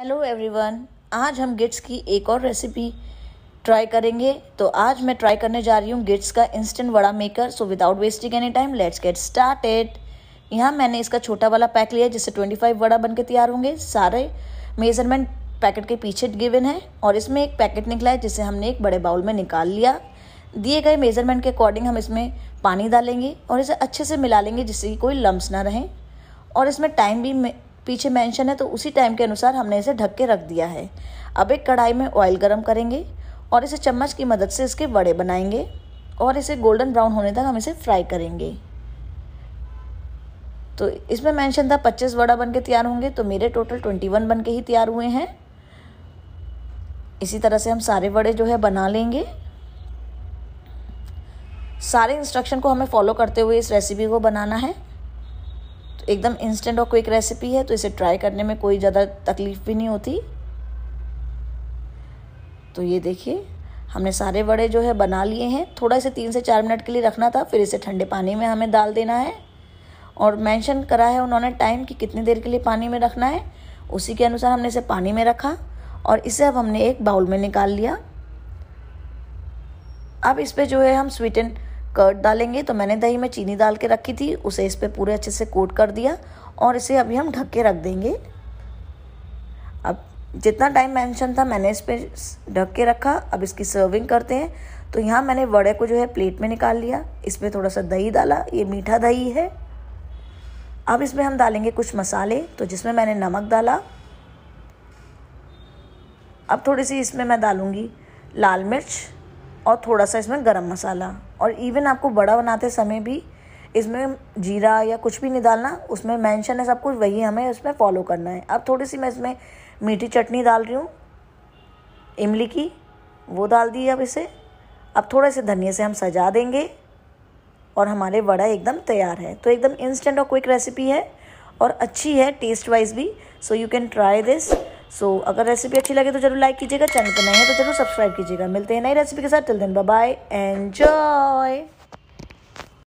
hello everyone आज हम गिट्स की एक और रेसिपी ट्राई करेंगे तो आज मैं ट्राई करने जा रही हूँ गिट्स का instant vada maker so without wasting any time let's get started यहाँ मैंने इसका छोटा वाला पैक लिया जिससे 25 वड़ा बनके तैयार होंगे सारे मेजरमेंट पैकेट के पीछे गिवन है और इसमें एक पैकेट निकला है जिसे हमने एक बड़े बाउल में निकाल लिया दिए गए मेजरमेंट के अकॉर्डिंग हम इसमें पानी डालेंगे और इसे अच्छे से मिला लेंगे जिससे कि कोई लम्ब ना रहें और इसमें टाइम भी पीछे मेंशन है तो उसी टाइम के अनुसार हमने इसे ढक के रख दिया है अब एक कढ़ाई में ऑयल गर्म करेंगे और इसे चम्मच की मदद से इसके बड़े बनाएंगे और इसे गोल्डन ब्राउन होने तक हम इसे फ्राई करेंगे तो इसमें मेंशन था पच्चीस वड़ा बन के तैयार होंगे तो मेरे टोटल ट्वेंटी वन बन के ही तैयार हुए हैं इसी तरह से हम सारे वड़े जो है बना लेंगे सारे इंस्ट्रक्शन को हमें फॉलो करते हुए इस रेसिपी को बनाना है एकदम इंस्टेंट और क्विक रेसिपी है तो इसे ट्राई करने में कोई ज़्यादा तकलीफ़ भी नहीं होती तो ये देखिए हमने सारे वड़े जो है बना लिए हैं थोड़ा इसे तीन से चार मिनट के लिए रखना था फिर इसे ठंडे पानी में हमें डाल देना है और मेंशन करा है उन्होंने टाइम कि कितनी देर के लिए पानी में रखना है उसी के अनुसार हमने इसे पानी में रखा और इसे अब हमने एक बाउल में निकाल लिया अब इस पर जो है हम स्वीटेंड कर्ड डालेंगे तो मैंने दही में चीनी डाल के रखी थी उसे इस पर पूरे अच्छे से कोट कर दिया और इसे अभी हम ढक के रख देंगे अब जितना टाइम मेंशन था मैंने इस पर ढक के रखा अब इसकी सर्विंग करते हैं तो यहाँ मैंने वड़े को जो है प्लेट में निकाल लिया इसमें थोड़ा सा दही डाला ये मीठा दही है अब इसमें हम डालेंगे कुछ मसाले तो जिसमें मैंने नमक डाला अब थोड़ी सी इसमें मैं डालूँगी लाल मिर्च और थोड़ा सा इसमें गरम मसाला और इवन आपको बड़ा बनाते समय भी इसमें जीरा या कुछ भी नहीं डालना उसमें मेंशन है सब कुछ वही हमें उसमें फॉलो करना है अब थोड़ी सी मैं इसमें मीठी चटनी डाल रही हूँ इमली की वो डाल दी अब इसे अब थोड़े से धनिया से हम सजा देंगे और हमारे वड़ा एकदम तैयार है तो एकदम इंस्टेंट और क्विक रेसिपी है और अच्छी है टेस्ट वाइज भी so you can try this so so, अगर रेसिपी अच्छी लगे तो जरूर लाइक कीजिएगा चैनल पर नए हैं तो जरूर सब्सक्राइब कीजिएगा मिलते हैं नई रेसिपी के साथ टिल दिन बाय एंजॉय